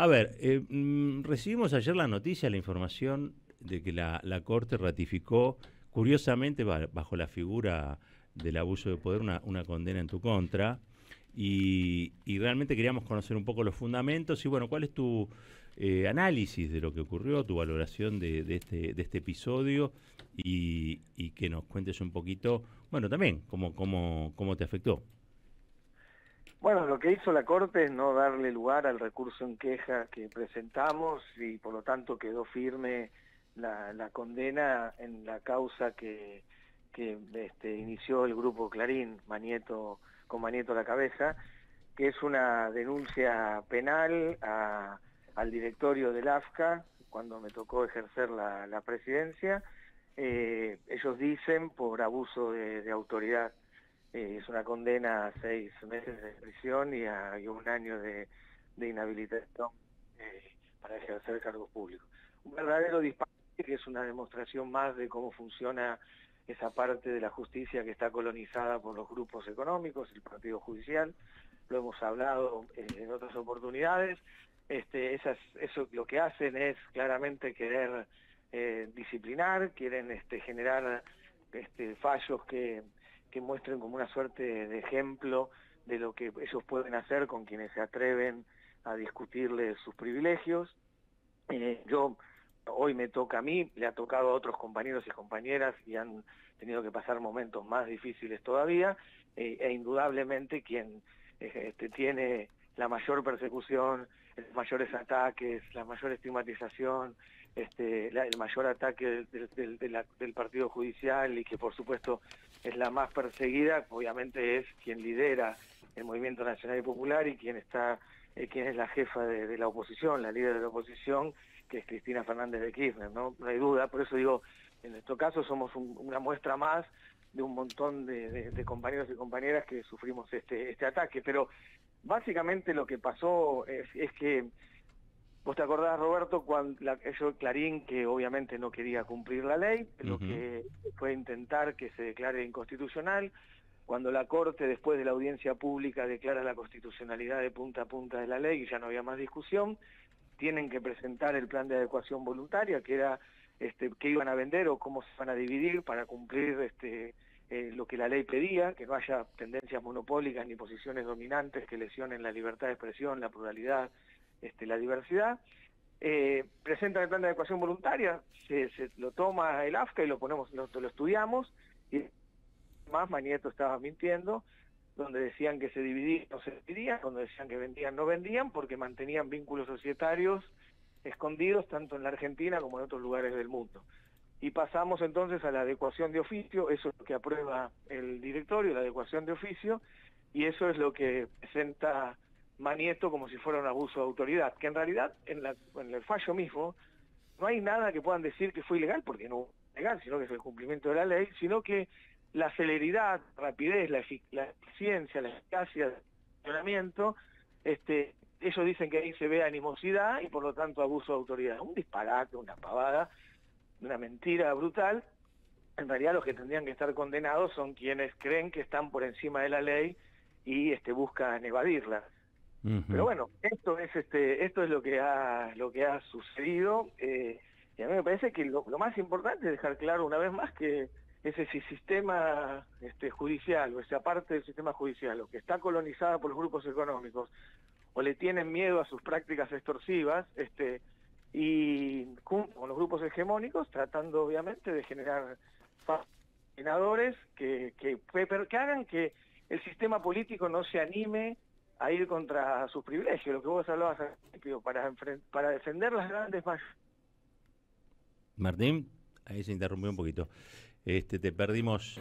A ver, eh, mm, recibimos ayer la noticia, la información de que la, Corte ratificó, curiosamente, bajo la figura del abuso de poder, una, condena en tu contra. Y, realmente queríamos conocer un poco los fundamentos y bueno, ¿cuál es tu eh, análisis de lo que ocurrió, tu valoración de, de, este, este episodio y, que nos cuentes un poquito, bueno, también cómo, cómo, cómo te afectó? Bueno, lo que hizo la Corte es no darle lugar al recurso en queja que presentamos y por lo tanto quedó firme la, condena en la causa que, este, inició el grupo Clarín, Manieto, con Manieto a la cabeza, que es una denuncia penal al directorio del AFCA cuando me tocó ejercer la, presidencia. Eh, ellos dicen por abuso de autoridad. Eh, es una condena a seis meses de prisión y a un año de, de inhabilitación eh, para ejercer cargos públicos. Un verdadero disparo que es una demostración más de cómo funciona esa parte de la justicia que está colonizada por los grupos económicos, el Partido Judicial, lo hemos hablado eh, en otras oportunidades, este, eso lo que hacen es claramente querer disciplinar, quieren este, generar este, fallos que que muestren como una suerte de ejemplo de lo que ellos pueden hacer con quienes se atreven a discutirles sus privilegios. Eh, yo hoy me toca a mí, le ha tocado a otros compañeros y compañeras y han tenido que pasar momentos más difíciles todavía, eh, e indudablemente quien eh, este, tiene la mayor persecución, mayores ataques, la mayor estigmatización, este, el mayor ataque del, Partido Judicial y que por supuesto es la más perseguida, obviamente es quien lidera el Movimiento Nacional y Popular y quien, está, eh, es la jefa de, la oposición, la líder de la oposición, que es Cristina Fernández de Kirchner, ¿no? hay duda, por eso digo, en nuestro caso somos una muestra más de un montón de, compañeros y compañeras que sufrimos este, este ataque, pero Básicamente lo que pasó es, que, vos te acordás, Roberto, cuando la, Clarín, que obviamente no quería cumplir la ley, lo que fue intentar que se declare inconstitucional, cuando la Corte, después de la audiencia pública, declara la constitucionalidad de punta a punta de la ley y ya no había más discusión, tienen que presentar el plan de adecuación voluntaria, que era este, qué iban a vender o cómo se van a dividir para cumplir este, eh, lo que la ley pedía, que no haya tendencias monopólicas ni posiciones dominantes que lesionen la libertad de expresión, la pluralidad, este, la diversidad. Eh, Presenta el plan de adecuación voluntaria, se, lo toma el AFCA y lo ponemos, lo, estudiamos, y más Manieto estaba mintiendo, donde decían que se dividían no se dividían, donde decían que vendían no vendían, porque mantenían vínculos societarios escondidos tanto en la Argentina como en otros lugares del mundo. Y pasamos entonces a la adecuación de oficio, eso es lo que aprueba el directorio, la adecuación de oficio, y eso es lo que presenta Manieto como si fuera un abuso de autoridad, que en realidad en, el fallo mismo no hay nada que puedan decir que fue ilegal, porque no es legal, sino que es el cumplimiento de la ley, sino que la celeridad, rapidez, la, la eficiencia, la eficacia del funcionamiento, este, ellos dicen que ahí se ve animosidad y por lo tanto abuso de autoridad. Un disparate, una pavada, una mentira brutal, en realidad los que tendrían que estar condenados son quienes creen que están por encima de la ley y este, buscan evadirla. Pero bueno, esto es, este, esto es lo, que ha, lo que ha sucedido eh, y a mí me parece que lo, más importante es dejar claro una vez más que ese sistema este, judicial o esa parte del sistema judicial o que está colonizada por los grupos económicos o le tienen miedo a sus prácticas extorsivas, este, y con los grupos hegemónicos, tratando obviamente de generar senadores que, que, que, hagan que el sistema político no se anime a ir contra sus privilegios, lo que vos hablabas para, para defender las grandes vallas. Martín, ahí se interrumpió un poquito. Este, te perdimos,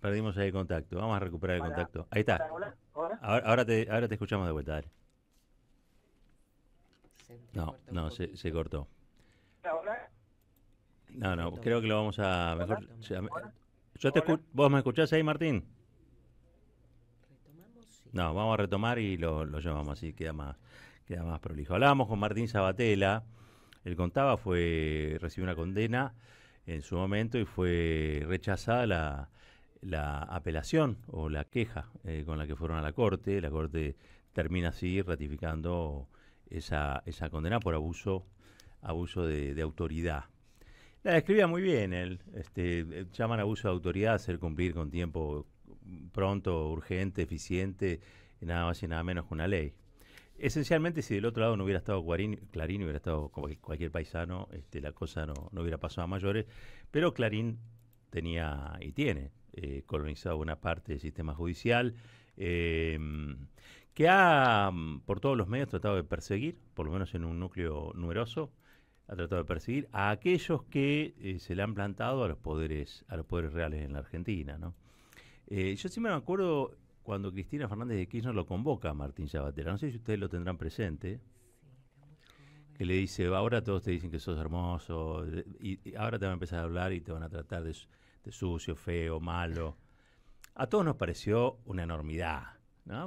perdimos el contacto. Vamos a recuperar el contacto. Ahí está. Ahora, ahora, te, ahora te escuchamos de vuelta, dale no, no, se, cortó. No, no, creo que lo vamos a mejor. Yo ¿Vos me escuchás ahí, Martín? No, vamos a retomar y lo, lo llamamos así, queda más, queda más prolijo. Hablábamos con Martín Sabatella, él contaba, fue recibió una condena en su momento y fue rechazada la, la apelación o la queja eh, con la que fueron a la Corte. La Corte termina así ratificando esa, condena por abuso, abuso de, autoridad. La describía muy bien el este, eh, llaman abuso de autoridad hacer cumplir con tiempo pronto, urgente, eficiente, nada más y nada menos que una ley. Esencialmente, si del otro lado no hubiera estado Clarín, Clarín hubiera estado cualquier paisano, este, la cosa no, hubiera pasado a mayores. Pero Clarín tenía y tiene eh, colonizado una parte del sistema judicial. Eh, que ha mm, por todos los medios tratado de perseguir, por lo menos en un núcleo numeroso, ha tratado de perseguir a aquellos que eh, se le han plantado a los poderes, a los poderes reales en la Argentina, eh, yo sí me acuerdo cuando Cristina Fernández de Kirchner lo convoca a Martín Zabatera, no sé si ustedes lo tendrán presente, que le dice, ahora todos te dicen que sos hermoso, y, ahora te van a empezar a hablar y te van a tratar de, de sucio, feo, malo. A todos nos pareció una enormidad,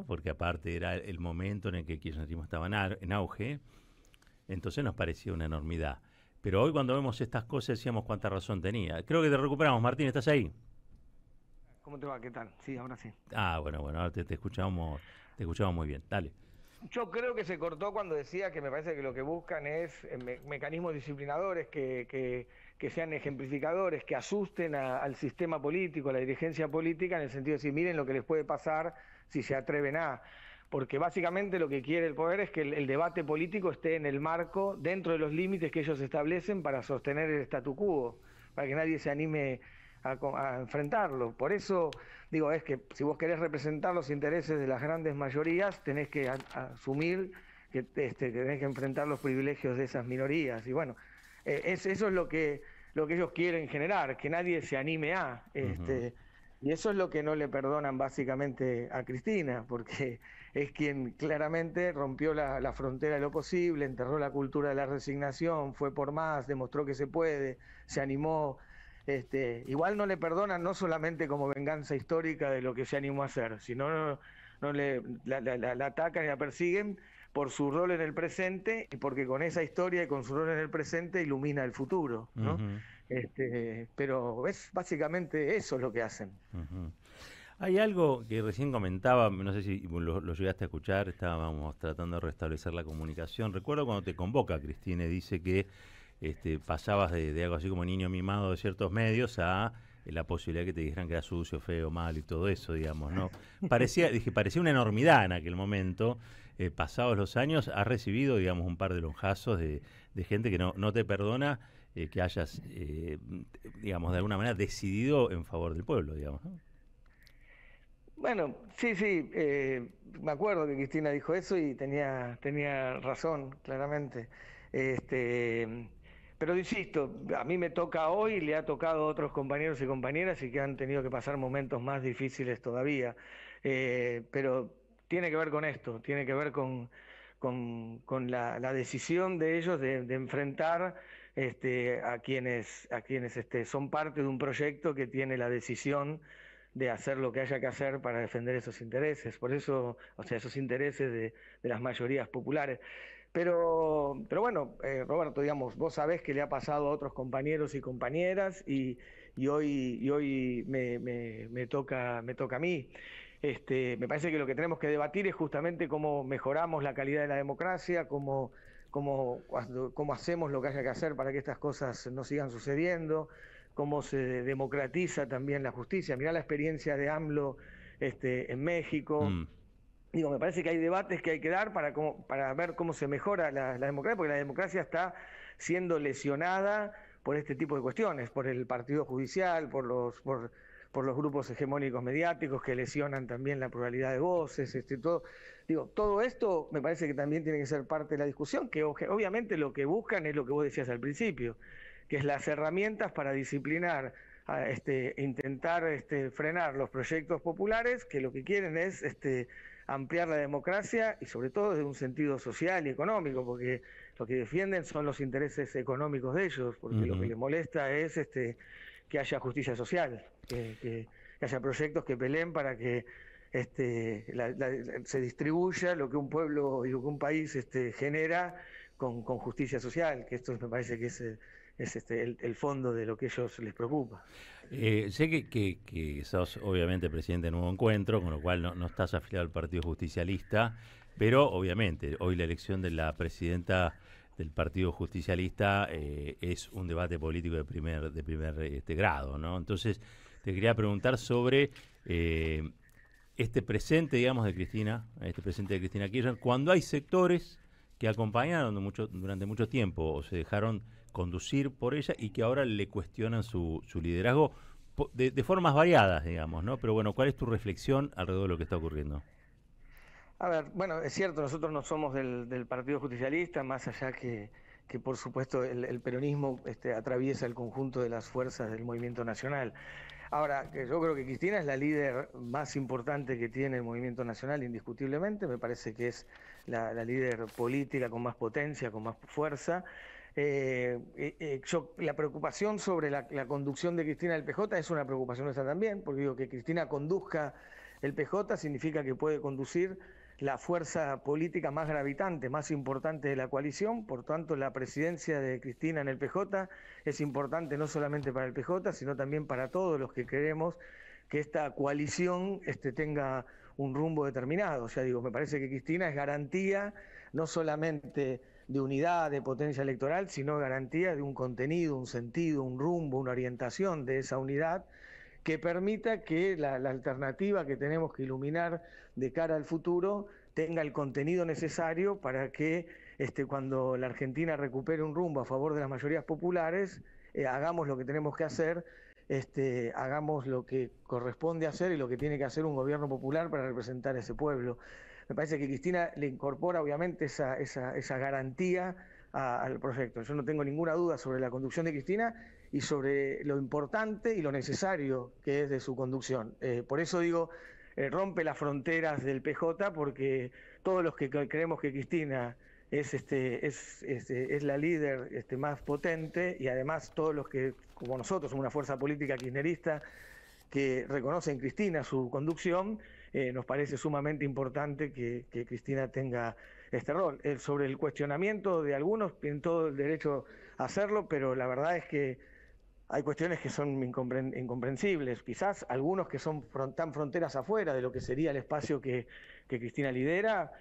porque aparte era el momento en el que el kirchnerismo estaba en, auge, entonces nos parecía una enormidad. Pero hoy cuando vemos estas cosas decíamos cuánta razón tenía. Creo que te recuperamos, Martín, ¿estás ahí? ¿Cómo te va? ¿Qué tal? Sí, ahora sí. Ah, bueno, bueno, ahora te, escuchamos, te escuchamos muy bien. Dale. Yo creo que se cortó cuando decía que me parece que lo que buscan es eh, mecanismos disciplinadores que, sean ejemplificadores, que asusten al sistema político, a la dirigencia política, en el sentido de decir, miren lo que les puede pasar si se atreven a porque básicamente lo que quiere el poder es que el, debate político esté en el marco, dentro de los límites que ellos establecen para sostener el statu quo, para que nadie se anime a, enfrentarlo. Por eso digo, es que si vos querés representar los intereses de las grandes mayorías, tenés que asumir que este, tenés que enfrentar los privilegios de esas minorías. Y bueno, eh, eso es lo que, lo que ellos quieren generar, que nadie se anime a... Y eso es lo que no le perdonan básicamente a Cristina, porque es quien claramente rompió la, frontera de lo posible, enterró la cultura de la resignación, fue por más, demostró que se puede, se animó. Este, igual no le perdonan no solamente como venganza histórica de lo que se animó a hacer, sino no, le, la, atacan y la persiguen por su rol en el presente y porque con esa historia y con su rol en el presente ilumina el futuro. Este, pero es básicamente eso es lo que hacen. Hay algo que recién comentaba, no sé si lo, llegaste a escuchar, estábamos tratando de restablecer la comunicación. Recuerdo cuando te convoca, y dice que este, pasabas de, algo así como niño mimado de ciertos medios a eh, la posibilidad que te dijeran que era sucio, feo, mal y todo eso, digamos, ¿no? Parecía, dije, parecía una enormidad en aquel momento. Eh, pasados los años, has recibido, digamos, un par de lonjazos de, gente que no te perdona eh, que hayas, eh, digamos, de alguna manera decidido en favor del pueblo, digamos. Bueno, sí, sí, eh, me acuerdo que Cristina dijo eso y tenía, tenía razón, claramente. Este, pero insisto, a mí me toca hoy, le ha tocado a otros compañeros y compañeras y que han tenido que pasar momentos más difíciles todavía. pero tiene que ver con esto, tiene que ver con, la, decisión de ellos de enfrentar este, a quienes, a quienes este, son parte de un proyecto que tiene la decisión de hacer lo que haya que hacer para defender esos intereses, por eso, o sea, esos intereses de, de las mayorías populares. Pero, pero bueno, eh, Roberto, digamos, vos sabés que le ha pasado a otros compañeros y compañeras y, y hoy, y hoy me, me, me, toca, me toca a mí. Este, me parece que lo que tenemos que debatir es justamente cómo mejoramos la calidad de la democracia, cómo cómo, cómo hacemos lo que haya que hacer para que estas cosas no sigan sucediendo, cómo se democratiza también la justicia. Mirá la experiencia de AMLO este, en México. Mm. Digo, me parece que hay debates que hay que dar para, para ver cómo se mejora la, la democracia, porque la democracia está siendo lesionada por este tipo de cuestiones, por el partido judicial, por los, por por los grupos hegemónicos mediáticos que lesionan también la pluralidad de voces, este, todo. Digo, todo esto me parece que también tiene que ser parte de la discusión, que obviamente lo que buscan es lo que vos decías al principio, que es las herramientas para disciplinar, este, intentar este, frenar los proyectos populares, que lo que quieren es ampliar la democracia y sobre todo desde un sentido social y económico, porque lo que defienden son los intereses económicos de ellos, porque lo que les molesta es que haya justicia social, que, haya proyectos que peleen para que este, se distribuya lo que un pueblo y lo que un país este, genera con, justicia social, que esto me parece que es, este, el, fondo de lo que ellos les preocupa. Eh, sé que, que, sos obviamente presidente de Nuevo Encuentro, con lo cual no, no estás afiliado al Partido Justicialista, pero obviamente hoy la elección de la presidenta del Partido Justicialista eh, es un debate político de primer, de primer este, grado, ¿no? Entonces, te quería preguntar sobre eh, este presente, digamos, de Cristina, este presente de Cristina Kirchner, cuando hay sectores que acompañaron mucho, durante mucho tiempo o se dejaron conducir por ella y que ahora le cuestionan su, liderazgo de, de, formas variadas, digamos, ¿no? Pero bueno, ¿cuál es tu reflexión alrededor de lo que está ocurriendo? A ver, bueno, es cierto, nosotros no somos del, Partido Justicialista, más allá que, por supuesto el, peronismo este, atraviesa el conjunto de las fuerzas del movimiento nacional. Ahora, yo creo que Cristina es la líder más importante que tiene el movimiento nacional, indiscutiblemente, me parece que es la, líder política con más potencia, con más fuerza. Eh, eh, eh, la preocupación sobre la, conducción de Cristina del PJ es una preocupación nuestra también, porque digo que Cristina conduzca el PJ significa que puede conducir la fuerza política más gravitante, más importante de la coalición. Por tanto, la presidencia de Cristina en el PJ es importante no solamente para el PJ, sino también para todos los que queremos que esta coalición este, tenga un rumbo determinado. O digo, me parece que Cristina es garantía no solamente de unidad, de potencia electoral, sino garantía de un contenido, un sentido, un rumbo, una orientación de esa unidad que permita que la, alternativa que tenemos que iluminar de cara al futuro tenga el contenido necesario para que este, cuando la Argentina recupere un rumbo a favor de las mayorías populares, eh, hagamos lo que tenemos que hacer, este, hagamos lo que corresponde hacer y lo que tiene que hacer un gobierno popular para representar a ese pueblo. Me parece que Cristina le incorpora obviamente esa, esa, esa garantía al proyecto. Yo no tengo ninguna duda sobre la conducción de Cristina y sobre lo importante y lo necesario que es de su conducción. Eh, por eso digo, eh, rompe las fronteras del PJ porque todos los que creemos que Cristina es, este, este, la líder este, más potente y además todos los que, como nosotros, somos una fuerza política kirchnerista, que reconocen Cristina su conducción, eh, nos parece sumamente importante que Cristina tenga este rol. Eh, sobre el cuestionamiento de algunos, tienen todo el derecho a hacerlo, pero la verdad es que hay cuestiones que son incomprensibles, quizás algunos que son tan fronteras afuera de lo que sería el espacio que, Cristina lidera,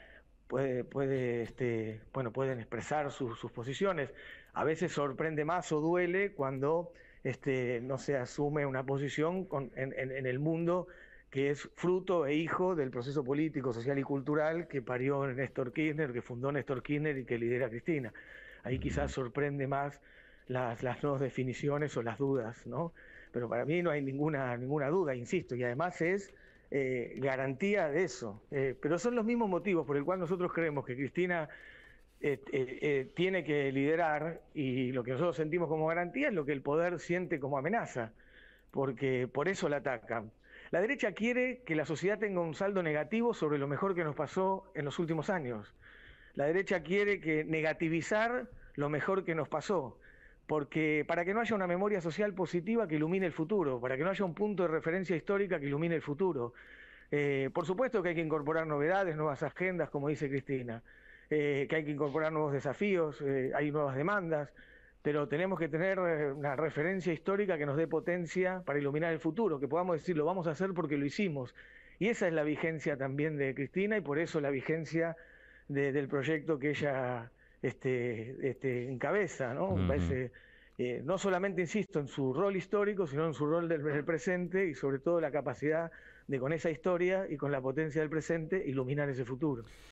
puede, este, bueno, pueden expresar sus posiciones. A veces sorprende más o duele cuando este, no se asume una posición con, en, el mundo que es fruto e hijo del proceso político, social y cultural que parió Néstor Kirchner, que fundó Néstor Kirchner y que lidera Cristina. Ahí quizás sorprende más las, dos definiciones o las dudas, ¿no? Pero para mí no hay ninguna, ninguna duda, insisto, y además es eh, garantía de eso. Eh, pero son los mismos motivos por el cual nosotros creemos que Cristina eh, tiene que liderar y lo que nosotros sentimos como garantía es lo que el poder siente como amenaza, porque por eso la atacan la derecha quiere que la sociedad tenga un saldo negativo sobre lo mejor que nos pasó en los últimos años. La derecha quiere que negativizar lo mejor que nos pasó, porque para que no haya una memoria social positiva que ilumine el futuro, para que no haya un punto de referencia histórica que ilumine el futuro. Eh, por supuesto que hay que incorporar novedades, nuevas agendas, como dice Cristina, eh, que hay que incorporar nuevos desafíos, eh, hay nuevas demandas, pero tenemos que tener eh, una referencia histórica que nos dé potencia para iluminar el futuro, que podamos decir lo vamos a hacer porque lo hicimos. Y esa es la vigencia también de Cristina y por eso la vigencia del proyecto que ella este, este, encabeza, eh, ¿no? solamente, insisto, en su rol histórico, sino en su rol del, presente y sobre todo la capacidad de con esa historia y con la potencia del presente iluminar ese futuro.